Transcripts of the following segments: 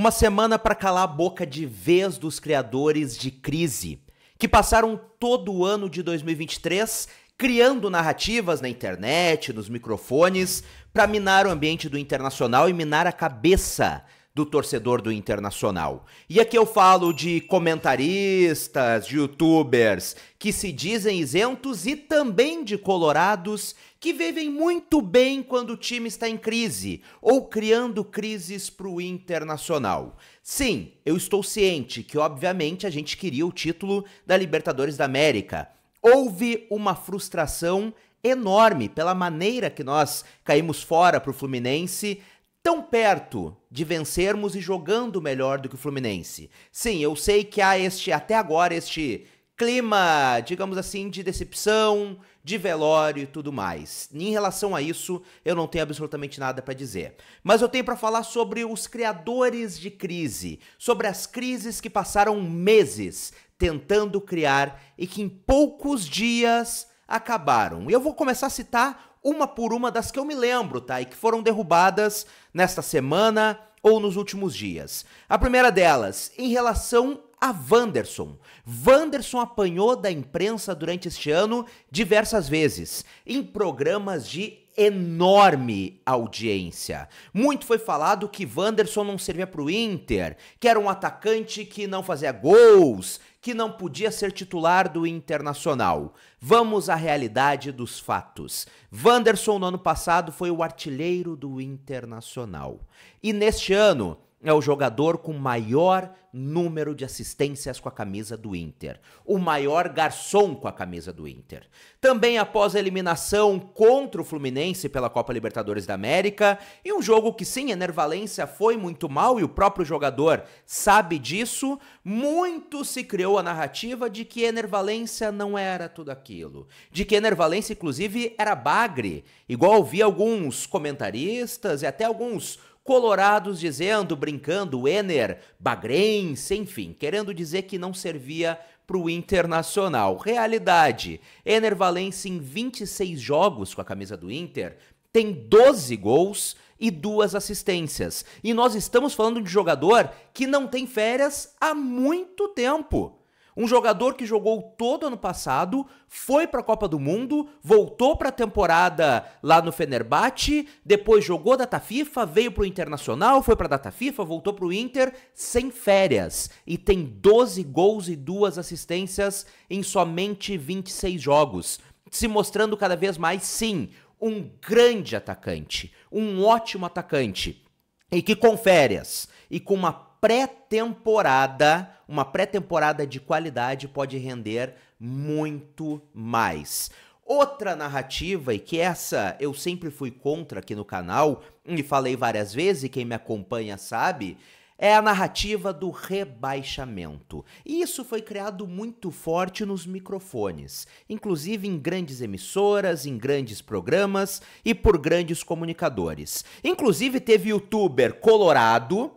Uma semana para calar a boca de vez dos criadores de crise, que passaram todo o ano de 2023 criando narrativas na internet, nos microfones, para minar o ambiente do internacional e minar a cabeça do torcedor do Internacional. E aqui eu falo de comentaristas, de youtubers que se dizem isentos e também de colorados que vivem muito bem quando o time está em crise ou criando crises para o Internacional. Sim, eu estou ciente que obviamente a gente queria o título da Libertadores da América. Houve uma frustração enorme pela maneira que nós caímos fora para o Fluminense tão perto de vencermos e jogando melhor do que o Fluminense. Sim, eu sei que há este até agora este clima, digamos assim, de decepção, de velório e tudo mais. Em relação a isso, eu não tenho absolutamente nada para dizer. Mas eu tenho para falar sobre os criadores de crise, sobre as crises que passaram meses tentando criar e que em poucos dias acabaram. E eu vou começar a citar uma por uma das que eu me lembro, tá? E que foram derrubadas nesta semana ou nos últimos dias. A primeira delas, em relação a Wanderson. Wanderson apanhou da imprensa durante este ano diversas vezes, em programas de enorme audiência. Muito foi falado que Wanderson não servia para o Inter, que era um atacante que não fazia gols, que não podia ser titular do Internacional. Vamos à realidade dos fatos. Wanderson no ano passado foi o artilheiro do Internacional. E neste ano, é o jogador com maior número de assistências com a camisa do Inter, o maior garçom com a camisa do Inter. Também após a eliminação contra o Fluminense pela Copa Libertadores da América, e um jogo que sim, Enervalência foi muito mal e o próprio jogador sabe disso, muito se criou a narrativa de que Enervalência não era tudo aquilo, de que Enervalência inclusive era bagre, igual vi alguns comentaristas e até alguns colorados dizendo, brincando, Ener, Bagrense, enfim, querendo dizer que não servia para o Internacional. Realidade, Ener Valencia em 26 jogos com a camisa do Inter tem 12 gols e duas assistências. E nós estamos falando de jogador que não tem férias há muito tempo. Um jogador que jogou todo ano passado, foi para a Copa do Mundo, voltou para a temporada lá no Fenerbahçe, depois jogou data FIFA, veio para o Internacional, foi para data FIFA, voltou para o Inter sem férias e tem 12 gols e duas assistências em somente 26 jogos, se mostrando cada vez mais sim um grande atacante, um ótimo atacante e que com férias e com uma pré-temporada, uma pré-temporada de qualidade pode render muito mais. Outra narrativa, e que essa eu sempre fui contra aqui no canal, e falei várias vezes, e quem me acompanha sabe, é a narrativa do rebaixamento. E isso foi criado muito forte nos microfones, inclusive em grandes emissoras, em grandes programas e por grandes comunicadores. Inclusive teve youtuber colorado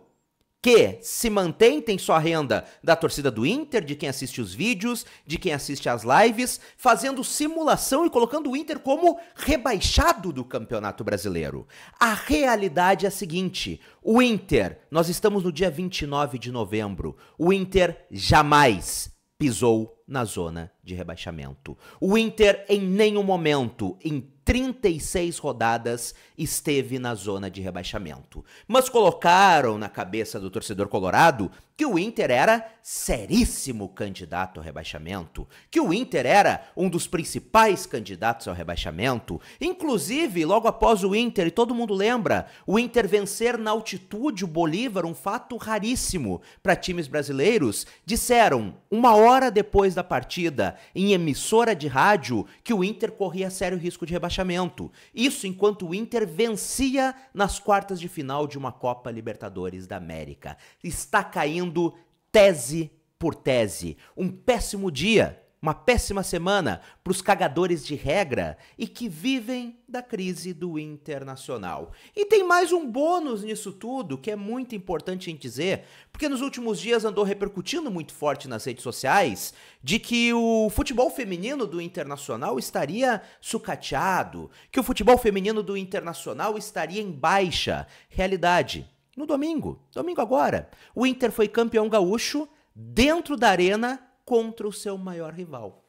que se mantém, tem sua renda da torcida do Inter, de quem assiste os vídeos, de quem assiste as lives, fazendo simulação e colocando o Inter como rebaixado do Campeonato Brasileiro. A realidade é a seguinte: o Inter, nós estamos no dia 29 de novembro, o Inter jamais pisou na zona de rebaixamento. O Inter, em nenhum momento, em 36 rodadas, esteve na zona de rebaixamento. Mas colocaram na cabeça do torcedor colorado que o Inter era seríssimo candidato ao rebaixamento, que o Inter era um dos principais candidatos ao rebaixamento. Inclusive, logo após o Inter, e todo mundo lembra, o Inter vencer na altitude o Bolívar, um fato raríssimo para times brasileiros, disseram uma hora depois depois da partida, em emissora de rádio, que o Inter corria sério risco de rebaixamento. Isso enquanto o Inter vencia nas quartas de final de uma Copa Libertadores da América. Está caindo tese por tese. Um péssimo dia uma péssima semana para os cagadores de regra e que vivem da crise do internacional. E tem mais um bônus nisso tudo que é muito importante em dizer, porque nos últimos dias andou repercutindo muito forte nas redes sociais de que o futebol feminino do internacional estaria sucateado, que o futebol feminino do internacional estaria em baixa. Realidade. No domingo, domingo agora, o Inter foi campeão gaúcho dentro da arena contra o seu maior rival.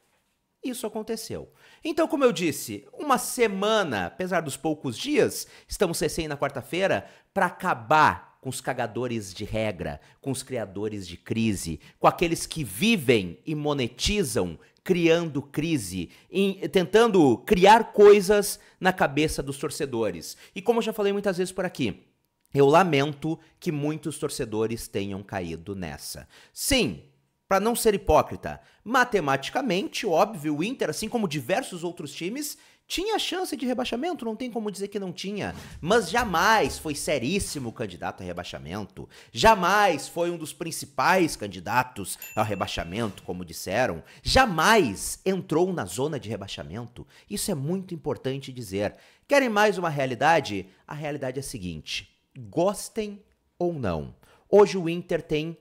Isso aconteceu. Então, como eu disse, uma semana, apesar dos poucos dias, estamos recém na quarta-feira, para acabar com os cagadores de regra, com os criadores de crise, com aqueles que vivem e monetizam criando crise, em, tentando criar coisas na cabeça dos torcedores. E como eu já falei muitas vezes por aqui, eu lamento que muitos torcedores tenham caído nessa. Sim, para não ser hipócrita, matematicamente, óbvio, o Inter, assim como diversos outros times, tinha chance de rebaixamento, não tem como dizer que não tinha. Mas jamais foi seríssimo candidato a rebaixamento. Jamais foi um dos principais candidatos ao rebaixamento, como disseram. Jamais entrou na zona de rebaixamento. Isso é muito importante dizer. Querem mais uma realidade? A realidade é a seguinte: gostem ou não. Hoje o Inter tem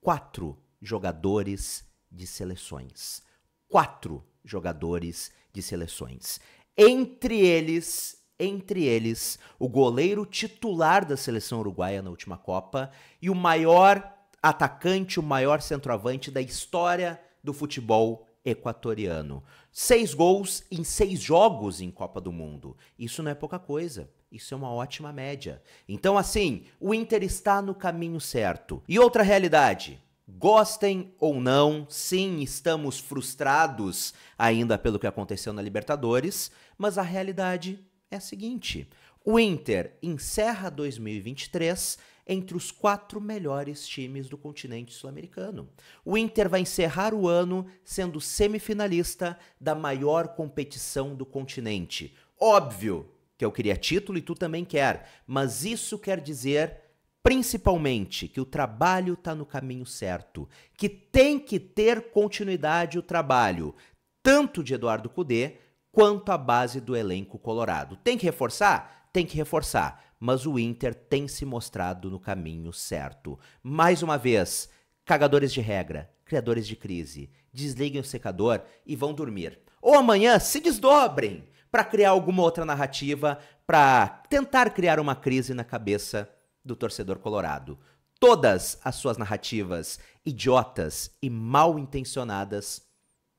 quatro jogadores de seleções. Quatro jogadores de seleções. Entre eles, entre eles, o goleiro titular da seleção uruguaia na última Copa e o maior atacante, o maior centroavante da história do futebol equatoriano. Seis gols em seis jogos em Copa do Mundo. Isso não é pouca coisa. Isso é uma ótima média. Então, assim, o Inter está no caminho certo. E outra realidade: Gostem ou não, sim, estamos frustrados ainda pelo que aconteceu na Libertadores, mas a realidade é a seguinte: o Inter encerra 2023 entre os quatro melhores times do continente sul-americano. O Inter vai encerrar o ano sendo semifinalista da maior competição do continente. Óbvio que eu queria título e tu também quer, mas isso quer dizer principalmente que o trabalho está no caminho certo, que tem que ter continuidade o trabalho, tanto de Eduardo Cudê quanto a base do elenco colorado. Tem que reforçar? Tem que reforçar, mas o Inter tem se mostrado no caminho certo. Mais uma vez, cagadores de regra, criadores de crise, desliguem o secador e vão dormir. Ou amanhã se desdobrem para criar alguma outra narrativa, para tentar criar uma crise na cabeça do torcedor colorado. Todas as suas narrativas idiotas e mal intencionadas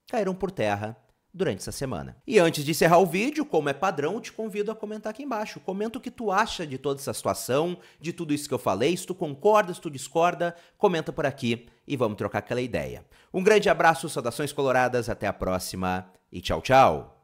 caíram por terra durante essa semana. E antes de encerrar o vídeo, como é padrão, te convido a comentar aqui embaixo. Comenta o que tu acha de toda essa situação, de tudo isso que eu falei, se tu concorda, se tu discorda, comenta por aqui e vamos trocar aquela ideia. Um grande abraço, saudações coloradas, até a próxima e tchau, tchau!